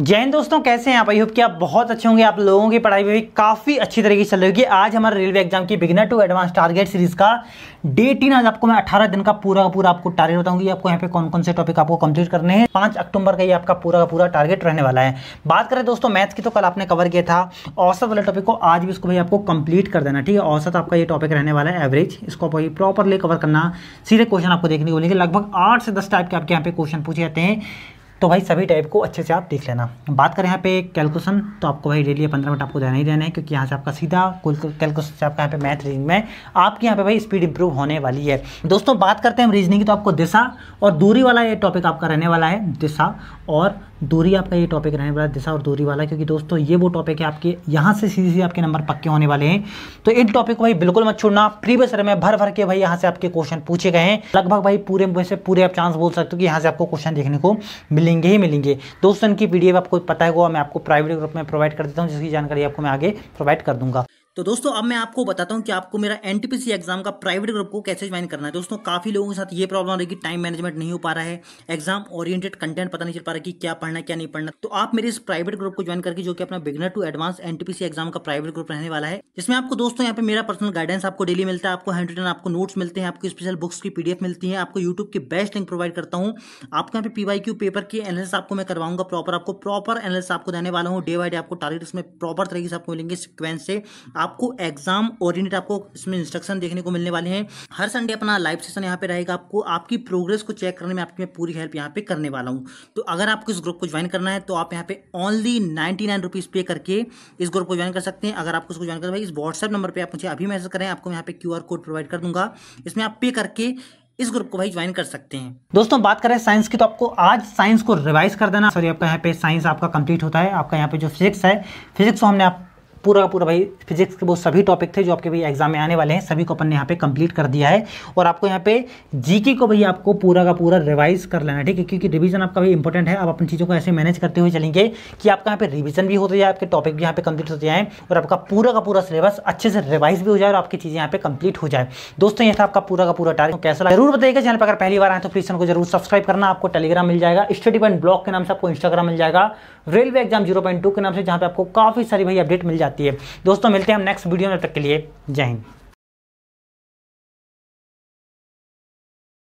जय हिंद दोस्तों कैसे हैं आप आई होप कि आप बहुत अच्छे होंगे आप लोगों की पढ़ाई भी काफ़ी अच्छी तरीके से चल रही है आज हमारा रेलवे एग्जाम की beginner to advance target series का डे टीन आज आपको मैं 18 दिन का पूरा का पूरा आपको टारगेट बताऊंगी आपको यहाँ पे कौन कौन से टॉपिक आपको कंप्लीट करने हैं पाँच अक्टूबर का ये आपका पूरा का पूरा टारगेट रहने वाला है बात करें दोस्तों मैथ की तो कल आपने कवर किया था औसत वाले टॉपिक को आज भी इसको भाई आपको कंप्लीट कर देना ठीक है औसत आपका ये टॉपिक रहने वाला है एवरेज इसको भाई प्रॉपरली कवर करना सीधे क्वेश्चन आपको देखने को मिलेंगे लगभग आठ से दस टाइप के आपके यहाँ पे क्वेश्चन पूछे जाते हैं तो भाई सभी टाइप को अच्छे से आप देख लेना बात करें यहाँ पे कैलकुलेशन तो आपको भाई डेली पंद्रह मिनट आपको ध्यान ही देना है क्योंकि यहाँ से आपका सीधा कैलकुलेशन से आपका यहाँ पे मैथ रीजनिंग में आपकी यहाँ पे भाई स्पीड इंप्रूव होने वाली है दोस्तों बात करते हैं हम रीजनिंग की तो आपको दिशा और दूरी वाला ये टॉपिक आपका रहने वाला है दिशा और दूरी आपका ये टॉपिक रहने वाला दिशा और दूरी वाला क्योंकि दोस्तों ये वो टॉपिक है आपके यहाँ से सीधे सीधे आपके नंबर पक्के होने वाले हैं तो इन टॉपिक को भाई बिल्कुल मत छोड़ना प्रीवियस ईयर में भर भर के भाई यहाँ से आपके क्वेश्चन पूछे गए हैं लगभग भाई पूरे वैसे पूरे आप चांस बोल सकते हो कि यहाँ से आपको क्वेश्चन देखने को मिलेंगे ही मिलेंगे दोस्तों इनकी पी आपको पता है मैं आपको प्राइवेट ग्रुप में प्रोवाइड कर देता हूँ जिसकी जानकारी आपको मैं आगे प्रोवाइड कर दूंगा तो दोस्तों अब मैं आपको बताता हूँ कि आपको मेरा एनटीपीसी एग्जाम का प्राइवेट ग्रुप को कैसे ज्वाइन करना है दोस्तों काफी लोगों के साथ ये प्रॉब्लम रही कि टाइम मैनेजमेंट नहीं हो पा रहा है एग्जाम ओरिएंटेड कंटेंट पता नहीं चल पा रहा कि क्या पढ़ना क्या नहीं पढ़ना तो आप मेरे इस प्राइवेट ग्रुप को ज्वाइन करके जो कि अपना beginner to advance NTPC exam का प्राइवेट ग्रुप रहने वाला है जिसमें आपको दोस्तों यहाँ पे मेरा पर्सनल गाइडेंस आपको डेली मिलता है आपको हैंड रिटन आपको नोट्स मिलते हैं आपको स्पेशल बुक्स की पीडीएफ मिलती है आपको यूट्यूब की बेस्ट लिंक प्रोवाइड करता हूँ आपको यहाँ पे पीवाई क्यू पेपर की एनालिस आपको मैं करवाऊंगा प्रॉपर आपको प्रॉपर एनालिस आपको देने वाला हूँ डे बाई डे आपको टारगेट इसमें प्रॉपर तरीके से आपको मिलेंगे सिक्वेंस से आपको एग्जाम ओरिएंटेड आपको इसमें इंस्ट्रक्शन देखने को मिलने वाले हैं हर संडे अपना लाइव सेशन यहाँ पे रहेगा आपको आपकी प्रोग्रेस को चेक करने में आपकी मैं पूरी हेल्प यहाँ पे करने वाला हूँ तो अगर आपको इस ग्रुप को ज्वाइन करना है तो आप यहाँ पे ओनली नाइन्टी नाइन रुपीज़ पे करके इस ग्रुप को ज्वाइन कर सकते हैं अगर आपको इसको ज्वाइन करना भाई इस व्हाट्सएप नंबर पर आप मुझे अभी मैसेज करें आपको यहाँ पे क्यू कोड प्रोवाइड कर दूंगा इसमें आप पे करके इस ग्रुप को भाई ज्वाइन कर सकते हैं दोस्तों बात करें साइंस की तो आपको आज साइंस को रिवाइज कर देना सॉरी आपका यहाँ पे साइंस आपका कंप्लीट होता है आपका यहाँ पे जो फिजिक्स है फिजिक्स को हमने आप पूरा पूरा भाई फिजिक्स के वो सभी टॉपिक थे जो आपके भाई एग्जाम में आने वाले हैं सभी को अपन ने यहाँ पे कंप्लीट कर दिया है और आपको यहाँ पे जीके को भाई आपको पूरा का पूरा रिवाइज कर लेना है ठीक है क्योंकि रिविजन आपका भाई इंपॉर्टेंट है आप अपनी चीज़ों को ऐसे मैनेज करते हुए चलेंगे कि आपका यहाँ पे रिविजन भी होते तो जाए आपके टॉपिक भी यहाँ पे कंप्लीट होते जाए और आपका पूरा का पूरा सिलेबस अच्छे से रिवाइज भी हो जाए और आपकी चीज़ें यहाँ पे कंप्लीट हो जाए दोस्तों ये था आपका पूरा का पूरा टारगेट कैसा जरूर बताइएगा चैनल पर अगर पहली बार आए तो प्लीज को जरूर सब्सक्राइब करना आपको टेलीग्राम मिल जाएगा स्टडी पॉइंट ब्लॉग के नाम से आपको इंस्टाग्राम मिल जाएगा railway exam zero point two के नाम से जहाँ पे आपको काफी सारी भाई अपडेट मिल जाती है जाती है दोस्तों मिलते हैं हम नेक्स्ट वीडियो में तक के लिए जय हिंद